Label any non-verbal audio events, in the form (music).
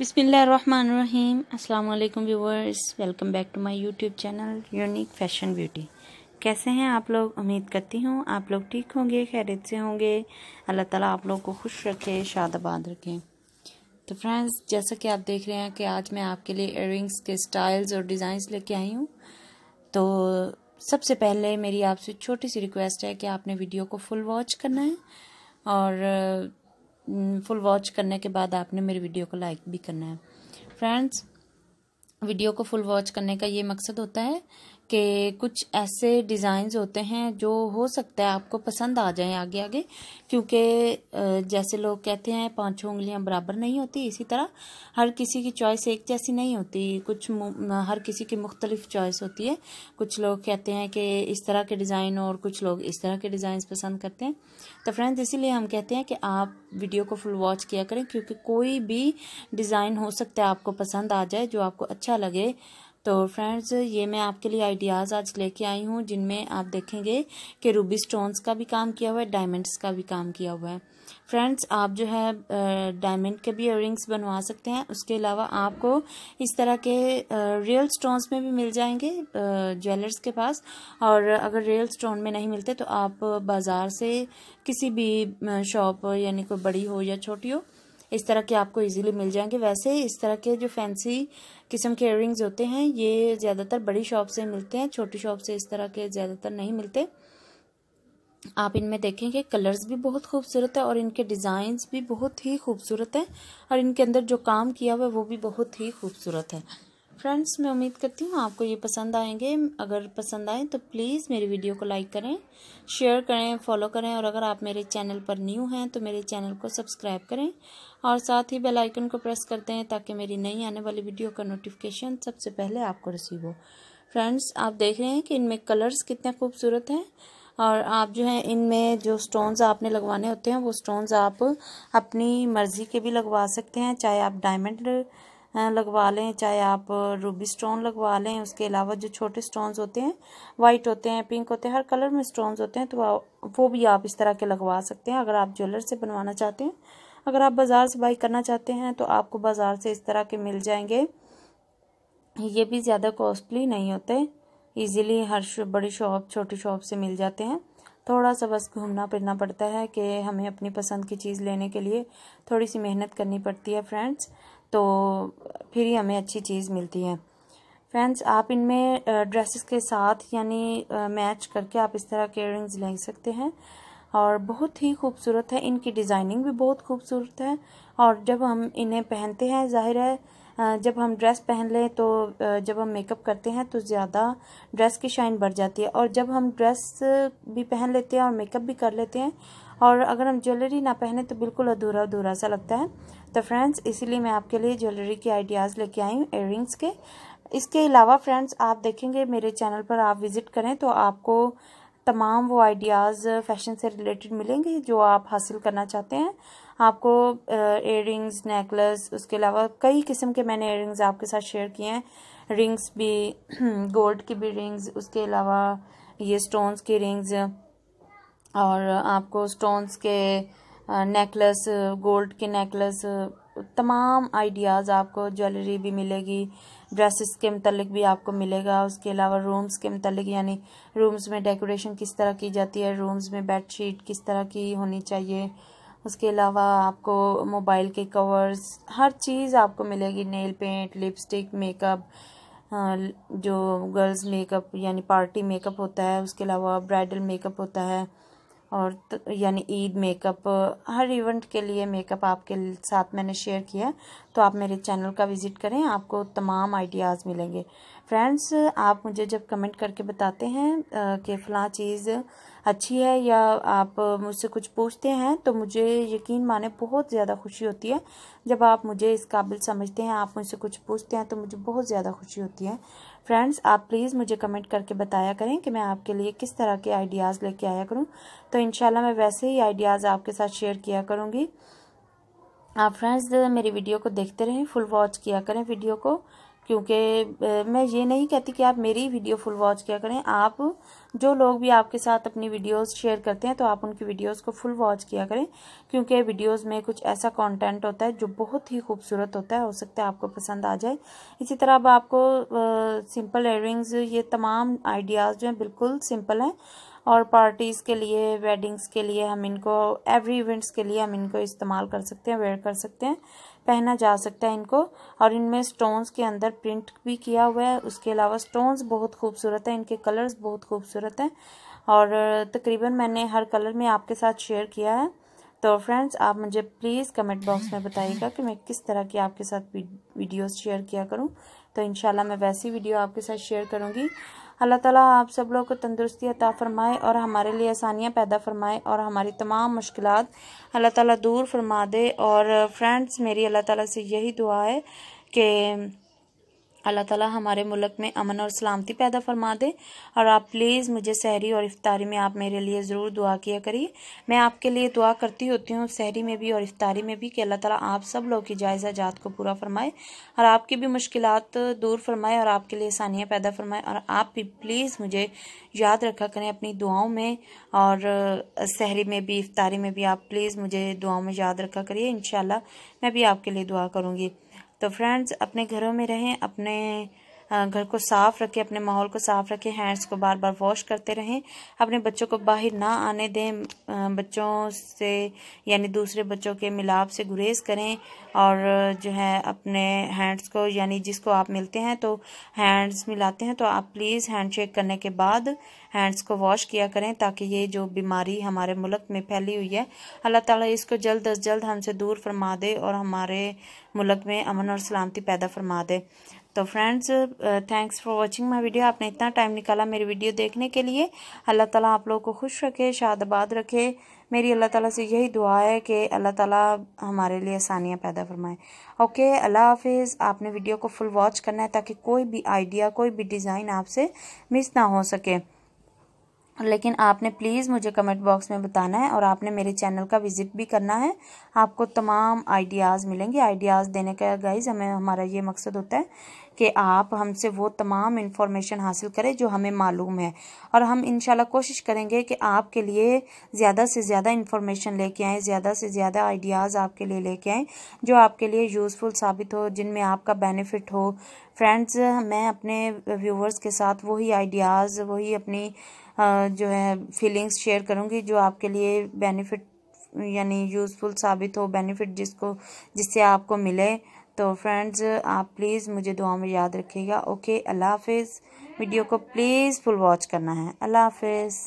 अस्सलाम अल्लाम viewers welcome back to my YouTube channel unique fashion beauty कैसे हैं आप लोग उम्मीद करती हूँ आप लोग ठीक होंगे खैरियत से होंगे अल्लाह ताला आप लोग को खुश रखे शादाबाद रखें तो फ्रेंड्स जैसा कि आप देख रहे हैं कि आज मैं आपके लिए इयरिंग्स के स्टाइल्स और डिज़ाइंस लेके आई हूँ तो सबसे पहले मेरी आपसे छोटी सी रिक्वेस्ट है कि आपने वीडियो को फुल वॉच करना है और फुल हम्म, वॉच करने के बाद आपने मेरी वीडियो को लाइक भी करना है फ्रेंड्स वीडियो को फुल वॉच करने का ये मकसद होता है कि कुछ ऐसे डिज़ाइंस होते हैं जो हो सकता है आपको पसंद आ जाए आगे आगे क्योंकि जैसे लोग कहते हैं पांचों उंगलियां बराबर नहीं होती इसी तरह हर किसी की चॉइस एक जैसी नहीं होती कुछ हर किसी की मुख्तलिफ चॉइस होती है कुछ लोग कहते हैं कि इस तरह के डिज़ाइन और कुछ लोग इस तरह के डिज़ाइन पसंद करते हैं तो फ्रेंड्स इसीलिए हम कहते हैं कि आप वीडियो को फुल वॉच किया करें क्योंकि कोई भी डिज़ाइन हो सकता है आपको पसंद आ जाए जो आपको अच्छा लगे तो फ्रेंड्स ये मैं आपके लिए आइडियाज़ आज लेके आई हूँ जिनमें आप देखेंगे कि रूबी स्टोन्स का भी काम किया हुआ है डायमंड्स का भी काम किया हुआ है फ्रेंड्स आप जो है डायमंड के भी इयर बनवा सकते हैं उसके अलावा आपको इस तरह के रियल स्टोन्स में भी मिल जाएंगे ज्वेलर्स के पास और अगर रियल स्टोन में नहीं मिलते तो आप बाज़ार से किसी भी शॉप यानी कोई बड़ी हो या छोटी हो इस तरह के आपको इजीली मिल जाएंगे वैसे इस तरह के जो फैंसी किस्म के इयर होते हैं ये ज़्यादातर बड़ी शॉप से मिलते हैं छोटी शॉप से इस तरह के ज़्यादातर नहीं मिलते आप इनमें देखेंगे कलर्स भी बहुत खूबसूरत है और इनके डिज़ाइंस भी बहुत ही खूबसूरत हैं और इनके अंदर जो काम किया हुआ है वो भी बहुत ही खूबसूरत है फ्रेंड्स मैं उम्मीद करती हूँ आपको ये पसंद आएंगे अगर पसंद आए तो प्लीज़ मेरी वीडियो को लाइक करें शेयर करें फॉलो करें और अगर आप मेरे चैनल पर न्यू हैं तो मेरे चैनल को सब्सक्राइब करें और साथ ही बेल आइकन को प्रेस कर दें ताकि मेरी नई आने वाली वीडियो का नोटिफिकेशन सबसे पहले आपको रिसीव हो फ्रेंड्स आप देख रहे हैं कि इनमें कलर्स कितने खूबसूरत हैं और आप जो हैं इनमें जो स्टोन्स आपने लगवाने होते हैं वो स्टोन्स आप अपनी मर्ज़ी के भी लगवा सकते हैं चाहे आप डायमंड लगवा लें चाहे आप रूबी स्टोन लगवा लें उसके अलावा जो छोटे स्टोन्स होते हैं वाइट होते हैं पिंक होते हैं हर कलर में स्टोन्स होते हैं तो वो भी आप इस तरह के लगवा सकते हैं अगर आप ज्वेलर से बनवाना चाहते हैं अगर आप बाज़ार से बाई करना चाहते हैं तो आपको बाज़ार से इस तरह के मिल जाएंगे ये भी ज़्यादा कॉस्टली नहीं होते ईज़िली हर बड़ी शॉप छोटी शॉप से मिल जाते हैं थोड़ा सा बस घूमना फिरना पड़ता है कि हमें अपनी पसंद की चीज़ लेने के लिए थोड़ी सी मेहनत करनी पड़ती है फ्रेंड्स तो फिर ही हमें अच्छी चीज़ मिलती है फ्रेंड्स आप इनमें ड्रेसेस के साथ यानी मैच करके आप इस तरह के इयरिंग्स ले सकते हैं और बहुत ही खूबसूरत है इनकी डिज़ाइनिंग भी बहुत खूबसूरत है और जब हम इन्हें पहनते हैं जाहिर है जब हम ड्रेस पहन लें तो जब हम मेकअप करते हैं तो ज़्यादा ड्रेस की शाइन बढ़ जाती है और जब हम ड्रेस भी पहन लेते हैं और मेकअप भी कर लेते हैं और अगर हम ज्वेलरी ना पहने तो बिल्कुल अधूरा अधूरा सा लगता है तो फ्रेंड्स इसीलिए मैं आपके लिए ज्वेलरी के आइडियाज़ लेके आई हूँ एयर के इसके अलावा फ्रेंड्स आप देखेंगे मेरे चैनल पर आप विज़िट करें तो आपको तमाम वो आइडियाज़ फैशन से रिलेटेड मिलेंगे जो आप हासिल करना चाहते हैं आपको एयर नेकलेस उसके अलावा कई किस्म के मैंने एयर आपके साथ शेयर किए हैं रिंग्स भी गोल्ड (clears throat) की भी रिंग्स उसके अलावा ये स्टोन्स की रिंग्स और आपको स्टोन्स के नेकलेस गोल्ड के नेकलेस तमाम आइडियाज़ आपको ज्वेलरी भी मिलेगी ड्रेसेस के मतलब भी आपको मिलेगा उसके अलावा रूम्स के मतलब यानी रूम्स में डेकोरेशन किस तरह की जाती है रूम्स में बेड शीट किस तरह की होनी चाहिए उसके अलावा आपको मोबाइल के कवर्स हर चीज़ आपको मिलेगी नेल पेंट लिपस्टिक मेकअप जो गर्ल्स मेकअप यानी पार्टी मेकअप होता है उसके अलावा ब्राइडल मेकअप होता है और यानी ईद मेकअप हर इवेंट के लिए मेकअप आपके साथ मैंने शेयर किया है तो आप मेरे चैनल का विज़िट करें आपको तमाम आइडियाज़ मिलेंगे फ्रेंड्स आप मुझे जब कमेंट करके बताते हैं कि फ़लाँ चीज़ अच्छी है या आप मुझसे कुछ पूछते हैं तो मुझे यकीन माने बहुत ज़्यादा खुशी होती है जब आप मुझे इस काबिल समझते हैं आप मुझसे कुछ पूछते हैं तो मुझे बहुत ज़्यादा खुशी होती है फ्रेंड्स आप प्लीज़ मुझे कमेंट करके बताया करें कि मैं आपके लिए किस तरह के आइडियाज़ लेके आया करूँ तो इन मैं वैसे ही आइडियाज़ आपके साथ शेयर किया करूँगी आप फ्रेंड्स मेरी वीडियो को देखते रहें फुल वॉच किया करें वीडियो को क्योंकि मैं ये नहीं कहती कि आप मेरी वीडियो फुल वॉच किया करें आप जो लोग भी आपके साथ अपनी वीडियोस शेयर करते हैं तो आप उनकी वीडियोस को फुल वॉच किया करें क्योंकि वीडियोस में कुछ ऐसा कंटेंट होता है जो बहुत ही खूबसूरत होता है हो सकता है आपको पसंद आ जाए इसी तरह अब आपको सिंपल एयरिंग्स ये तमाम आइडियाज़ जो हैं बिल्कुल सिंपल हैं और पार्टीज़ के लिए वेडिंग्स के लिए हम इनको एवरी इवेंट्स के लिए हम इनको इस्तेमाल कर सकते हैं वेयर कर सकते हैं पहना जा सकता है इनको और इनमें स्टोन्स के अंदर प्रिंट भी किया हुआ है उसके अलावा स्टोन्स बहुत खूबसूरत हैं इनके कलर्स बहुत खूबसूरत हैं और तकरीबन मैंने हर कलर में आपके साथ शेयर किया है तो फ्रेंड्स आप मुझे प्लीज़ कमेंट बॉक्स में बताइएगा कि मैं किस तरह की आपके साथ वीडियोस शेयर किया करूं तो इन मैं वैसी वीडियो आपके साथ शेयर करूंगी अल्लाह ताला आप सब लोग को तंदुरुस्ती अता फ़रमाए और हमारे लिए आसानियाँ पैदा फ़रमाए और हमारी तमाम मुश्किल अल्लाह ताला दूर फरमा दे और फ्रेंड्स मेरी अल्लाह ताला से यही दुआ है कि अल्लाह ताला हमारे मुल्क में अमन और सलामती पैदा फरमा दे और आप प्लीज़ मुझे सहरी और इफ्तारी में आप मेरे लिए ज़रूर दुआ किया करिए मैं आपके लिए दुआ करती होती हूँ सहरी में भी और इफ्तारी में भी कि अल्लाह ताला आप सब लोग की जायज़ा जात को पूरा फरमाए और आपकी भी मुश्किल दूर फरमाए और आपके लिए आसानियाँ पैदा फरमाए और आप भी प्लीज़ मुझे याद रखा करें अपनी दुआओं में और सहरी में भी इफ्तारी में भी आप प्लीज़ मुझे दुआओं में याद रखा करिए इन मैं भी आपके लिए दुआ करूँगी तो फ्रेंड्स अपने घरों में रहें अपने घर को साफ़ रखें अपने माहौल को साफ़ रखें हैंड्स को बार बार वॉश करते रहें अपने बच्चों को बाहर ना आने दें बच्चों से यानी दूसरे बच्चों के मिलाप से गुरेज करें और जो है अपने हैंड्स को यानी जिसको आप मिलते हैं तो हैंड्स मिलाते हैं तो आप प्लीज़ हैंड शेक करने के बाद हैंड्स को वॉश किया करें ताकि ये जो बीमारी हमारे मुल्क में फैली हुई है अल्लाह ताला इसको जल्द अज जल्द हमसे दूर फरमा दे और हमारे मुल्क में अमन और सलामती पैदा फरमा दे तो friends thanks for watching my video आपने इतना टाइम निकाला मेरी वीडियो देखने के लिए अल्लाह ताला आप लोगों को खुश रखे शादाबाद रखे मेरी अल्लाह ताला से यही दुआ है कि अल्लाह ताला हमारे लिए आसानियाँ पैदा फरमाए ओके अल्लाह हाफिज़ आपने वीडियो को फुल वॉच करना है ताकि कोई भी आइडिया कोई भी डिज़ाइन आपसे मिस ना हो सके लेकिन आपने प्लीज़ मुझे कमेंट बॉक्स में बताना है और आपने मेरे चैनल का विज़िट भी करना है आपको तमाम आइडियाज़ मिलेंगे आइडियाज़ देने का गाइज हमें हमारा ये मकसद होता है कि आप हमसे वो तमाम इन्फॉर्मेशन हासिल करें जो हमें मालूम है और हम इन कोशिश करेंगे कि आपके लिए ज़्यादा से ज़्यादा इन्फॉर्मेशन लेके आएँ ज़्यादा से ज़्यादा आइडियाज़ आपके लिए लेके आएँ जो आपके लिए यूज़फुल साबित हो जिनमें आपका बेनिफिट हो फ्रेंड्स मैं अपने व्यूवर्स के साथ वही आइडियाज़ वही अपनी जो है फीलिंग्स शेयर करूँगी जो आपके लिए बेनिफिट यानी यूज़फुल साबित हो बेनिफिट जिसको जिससे आपको मिले तो फ्रेंड्स आप प्लीज़ मुझे दुआ में याद रखिएगा ओके अल्लाह हाफिज़ वीडियो को प्लीज़ फुल वॉच करना है अल्लाह हाफिज़